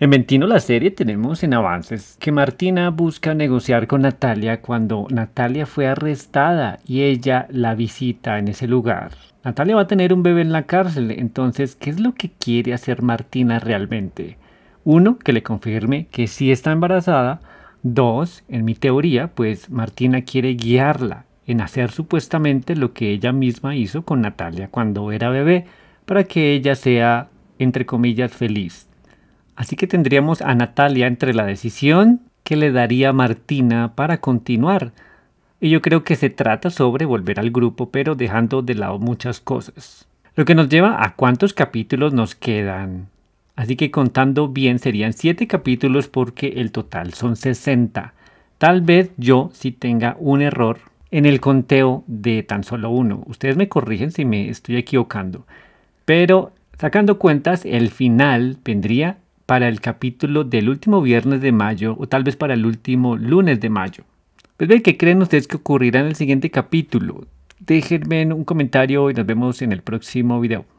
En Ventino la serie tenemos en avances que Martina busca negociar con Natalia cuando Natalia fue arrestada y ella la visita en ese lugar. Natalia va a tener un bebé en la cárcel, entonces, ¿qué es lo que quiere hacer Martina realmente? Uno, que le confirme que sí está embarazada. Dos, en mi teoría, pues Martina quiere guiarla en hacer supuestamente lo que ella misma hizo con Natalia cuando era bebé para que ella sea, entre comillas, feliz. Así que tendríamos a Natalia entre la decisión que le daría Martina para continuar. Y yo creo que se trata sobre volver al grupo, pero dejando de lado muchas cosas. Lo que nos lleva a cuántos capítulos nos quedan. Así que contando bien serían 7 capítulos porque el total son 60. Tal vez yo sí tenga un error en el conteo de tan solo uno. Ustedes me corrigen si me estoy equivocando. Pero sacando cuentas, el final vendría para el capítulo del último viernes de mayo o tal vez para el último lunes de mayo. Pues ¿qué creen ustedes que ocurrirá en el siguiente capítulo? Déjenme un comentario y nos vemos en el próximo video.